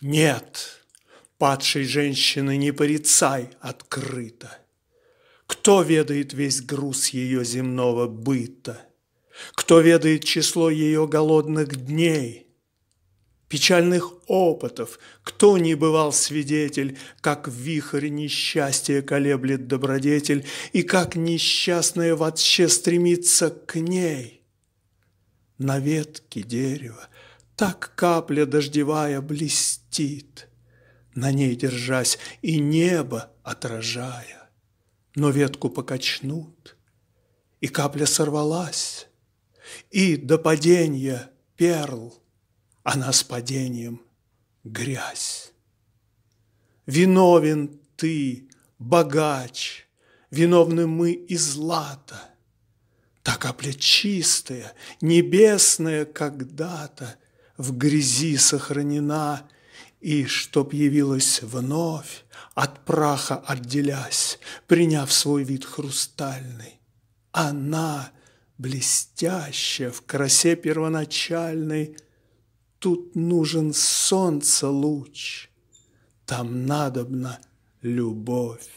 Нет, падшей женщины не порицай открыто. Кто ведает весь груз ее земного быта? Кто ведает число ее голодных дней? Печальных опытов, кто не бывал свидетель, как вихрь несчастья колеблет добродетель, и как несчастная вообще стремится к ней. На ветке дерева, так капля дождевая блестит, На ней держась и небо отражая. Но ветку покачнут, и капля сорвалась, И до падения перл, она с падением грязь. Виновен ты, богач, виновны мы и злата. Та капля чистая, небесная когда-то — в грязи сохранена, и чтоб явилась вновь, от праха отделясь, приняв свой вид хрустальный. Она, блестящая в красе первоначальной, тут нужен солнце луч, там надобна любовь.